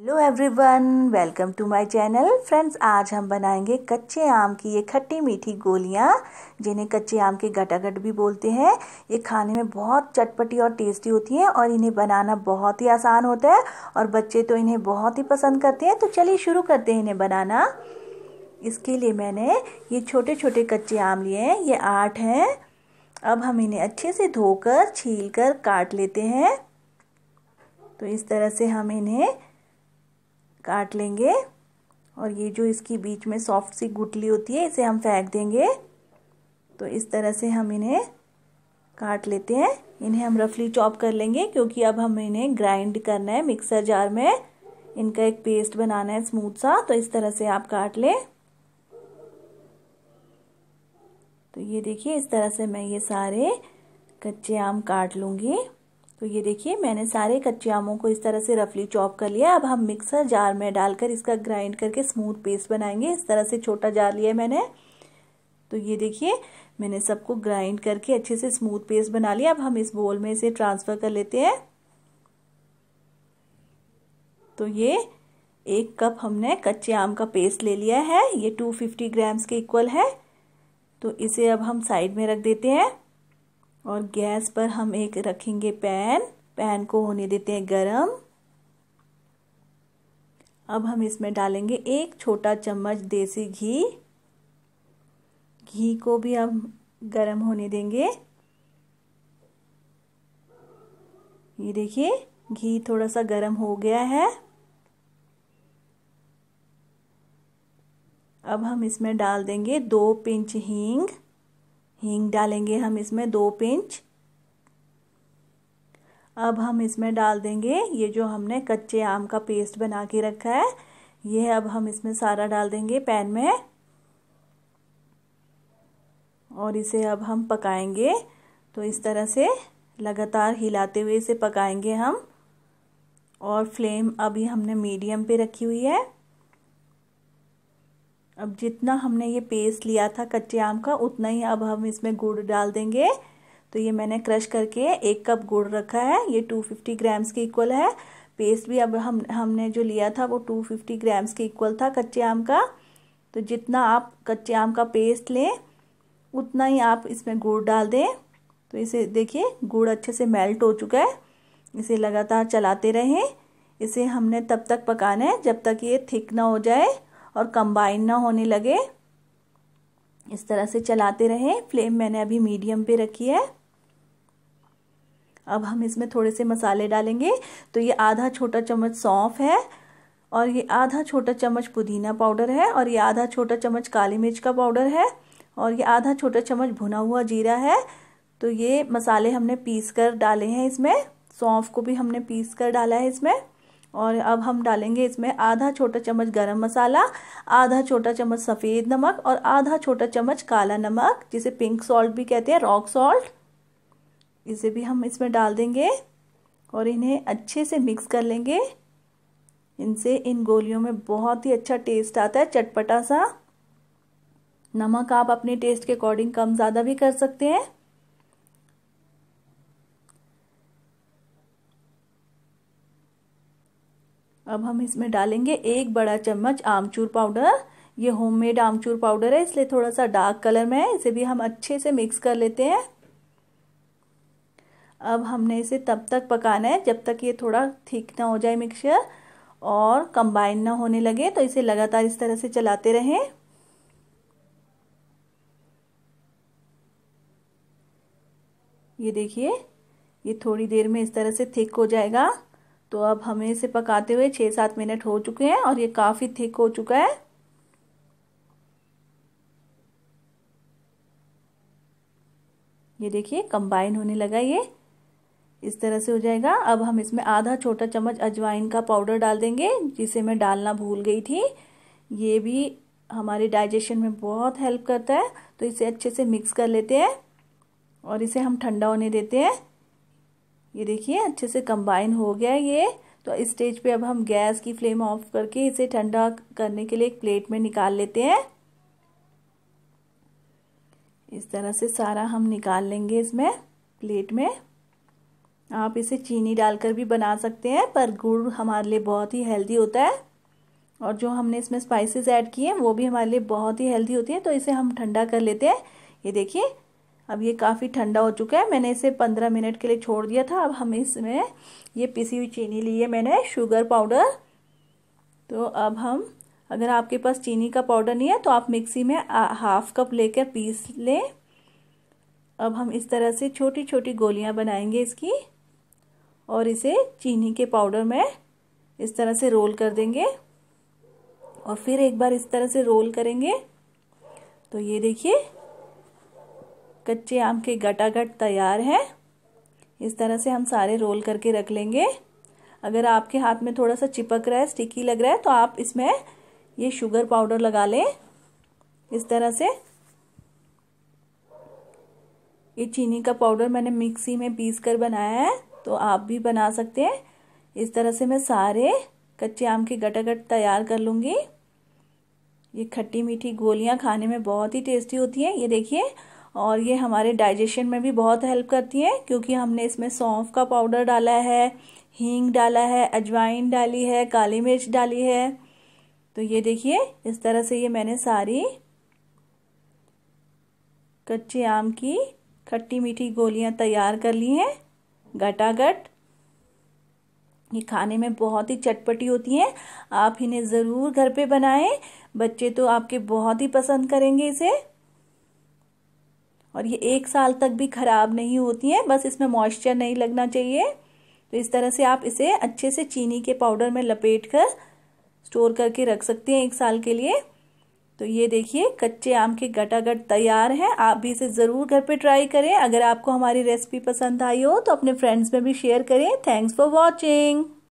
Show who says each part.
Speaker 1: hello everyone welcome to my channel friends आज हम बनाएंगे कच्चे आम की ये खट्टी मीठी गोलियां जिन्हें कच्चे आम के गटागट भी बोलते हैं ये खाने में बहुत चटपटी और टेस्टी होती हैं और इन्हें बनाना बहुत ही आसान होता है और बच्चे तो इन्हें बहुत ही पसंद करते हैं तो चलिए शुरू करते हैं इन्हें बनाना इसके लिए मैंने ये छोटे छोटे कच्चे आम लिए हैं ये आठ हैं अब हम इन्हें अच्छे से धोकर छील कर काट लेते हैं तो इस तरह से हम इन्हें काट लेंगे और ये जो इसकी बीच में सॉफ्ट सी गुटली होती है इसे हम फेंक देंगे तो इस तरह से हम इन्हें काट लेते हैं इन्हें हम रफली चॉप कर लेंगे क्योंकि अब हम इन्हें ग्राइंड करना है मिक्सर जार में इनका एक पेस्ट बनाना है स्मूथ सा तो इस तरह से आप काट लें तो ये देखिए इस तरह से मैं ये सारे कच्चे आम काट लूँगी तो ये देखिए मैंने सारे कच्चे आमों को इस तरह से रफली चॉप कर लिया अब हम मिक्सर जार में डालकर इसका ग्राइंड करके स्मूथ पेस्ट बनाएंगे इस तरह से छोटा जार लिया मैंने तो ये देखिए मैंने सबको ग्राइंड करके अच्छे से स्मूथ पेस्ट बना लिया अब हम इस बोल में इसे ट्रांसफ़र कर लेते हैं तो ये एक कप हमने कच्चे आम का पेस्ट ले लिया है ये 250 ग्राम्स के इक्वल है तो इसे अब हम साइड में रख देते हैं और गैस पर हम एक रखेंगे पैन पैन को होने देते हैं गरम अब हम इसमें डालेंगे एक छोटा चम्मच देसी घी घी को भी अब गरम होने देंगे ये देखिए घी थोड़ा सा गरम हो गया है अब हम इसमें डाल देंगे दो पिंच हींग हींग डालेंगे हम इसमें दो पिंच अब हम इसमें डाल देंगे ये जो हमने कच्चे आम का पेस्ट बना के रखा है ये अब हम इसमें सारा डाल देंगे पैन में और इसे अब हम पकाएंगे तो इस तरह से लगातार हिलाते हुए इसे पकाएंगे हम और फ्लेम अभी हमने मीडियम पे रखी हुई है अब जितना हमने ये पेस्ट लिया था कच्चे आम का उतना ही अब हम इसमें गुड़ डाल देंगे तो ये मैंने क्रश करके एक कप गुड़ रखा है ये 250 ग्राम्स के इक्वल है पेस्ट भी अब हम हमने जो लिया था वो 250 ग्राम्स के इक्वल था कच्चे आम का तो जितना आप कच्चे आम का पेस्ट लें उतना ही आप इसमें गुड़ डाल दें तो इसे देखिए गुड़ अच्छे से मेल्ट हो चुका है इसे लगातार चलाते रहें इसे हमने तब तक पकाना है जब तक ये थिक ना हो जाए और कंबाइन ना होने लगे इस तरह से चलाते रहें फ्लेम मैंने अभी मीडियम पे रखी है अब हम इसमें थोड़े से मसाले डालेंगे तो ये आधा छोटा चम्मच सौंफ है और ये आधा छोटा चम्मच पुदीना पाउडर है और ये आधा छोटा चम्मच काली मिर्च का पाउडर है और ये आधा छोटा चम्मच भुना हुआ जीरा है तो ये मसाले हमने पीस कर डाले हैं इसमें सौंफ को भी हमने पीस कर डाला है इसमें और अब हम डालेंगे इसमें आधा छोटा चम्मच गरम मसाला आधा छोटा चम्मच सफ़ेद नमक और आधा छोटा चम्मच काला नमक जिसे पिंक सॉल्ट भी कहते हैं रॉक सॉल्ट इसे भी हम इसमें डाल देंगे और इन्हें अच्छे से मिक्स कर लेंगे इनसे इन गोलियों में बहुत ही अच्छा टेस्ट आता है चटपटा सा नमक आप अपने टेस्ट के अकॉर्डिंग कम ज़्यादा भी कर सकते हैं अब हम इसमें डालेंगे एक बड़ा चम्मच आमचूर पाउडर ये होममेड आमचूर पाउडर है इसलिए थोड़ा सा डार्क कलर में है इसे भी हम अच्छे से मिक्स कर लेते हैं अब हमने इसे तब तक पकाना है जब तक ये थोड़ा थिक ना हो जाए मिक्सचर और कंबाइन ना होने लगे तो इसे लगातार इस तरह से चलाते रहें ये देखिए ये थोड़ी देर में इस तरह से थिक हो जाएगा तो अब हमें इसे पकाते हुए छः सात मिनट हो चुके हैं और ये काफ़ी थिक हो चुका है ये देखिए कंबाइन होने लगा ये इस तरह से हो जाएगा अब हम इसमें आधा छोटा चम्मच अजवाइन का पाउडर डाल देंगे जिसे मैं डालना भूल गई थी ये भी हमारे डाइजेशन में बहुत हेल्प करता है तो इसे अच्छे से मिक्स कर लेते हैं और इसे हम ठंडा होने देते हैं ये देखिए अच्छे से कंबाइन हो गया ये तो इस स्टेज पे अब हम गैस की फ्लेम ऑफ करके इसे ठंडा करने के लिए एक प्लेट में निकाल लेते हैं इस तरह से सारा हम निकाल लेंगे इसमें प्लेट में आप इसे चीनी डालकर भी बना सकते हैं पर गुड़ हमारे लिए बहुत ही हेल्दी होता है और जो हमने इसमें स्पाइसेस ऐड किए हैं वो भी हमारे लिए बहुत ही हेल्दी होती है तो इसे हम ठंडा कर लेते हैं ये देखिए अब ये काफ़ी ठंडा हो चुका है मैंने इसे पंद्रह मिनट के लिए छोड़ दिया था अब हम इसमें ये पिसी हुई चीनी ली है मैंने शुगर पाउडर तो अब हम अगर आपके पास चीनी का पाउडर नहीं है तो आप मिक्सी में हाफ कप लेकर पीस लें अब हम इस तरह से छोटी छोटी गोलियां बनाएंगे इसकी और इसे चीनी के पाउडर में इस तरह से रोल कर देंगे और फिर एक बार इस तरह से रोल करेंगे तो ये देखिए कच्चे आम के गटागट तैयार हैं इस तरह से हम सारे रोल करके रख लेंगे अगर आपके हाथ में थोड़ा सा चिपक रहा है स्टिकी लग रहा है तो आप इसमें ये शुगर पाउडर लगा लें इस तरह से ये चीनी का पाउडर मैंने मिक्सी में पीस कर बनाया है तो आप भी बना सकते हैं इस तरह से मैं सारे कच्चे आम के गटागट तैयार कर लूँगी ये खट्टी मीठी गोलियाँ खाने में बहुत ही टेस्टी होती हैं ये देखिए और ये हमारे डाइजेशन में भी बहुत हेल्प करती हैं क्योंकि हमने इसमें सौंफ का पाउडर डाला है हींग डाला है अजवाइन डाली है काली मिर्च डाली है तो ये देखिए इस तरह से ये मैंने सारी कच्चे आम की खट्टी मीठी गोलियां तैयार कर ली हैं घटाघट ये खाने में बहुत ही चटपटी होती हैं आप इन्हें ज़रूर घर पे बनाएं बच्चे तो आपके बहुत ही पसंद करेंगे इसे और ये एक साल तक भी ख़राब नहीं होती हैं बस इसमें मॉइस्चर नहीं लगना चाहिए तो इस तरह से आप इसे अच्छे से चीनी के पाउडर में लपेट कर स्टोर करके रख सकते हैं एक साल के लिए तो ये देखिए कच्चे आम के गटागट तैयार हैं आप भी इसे ज़रूर घर पे ट्राई करें अगर आपको हमारी रेसिपी पसंद आई हो तो अपने फ्रेंड्स में भी शेयर करें थैंक्स फॉर वॉचिंग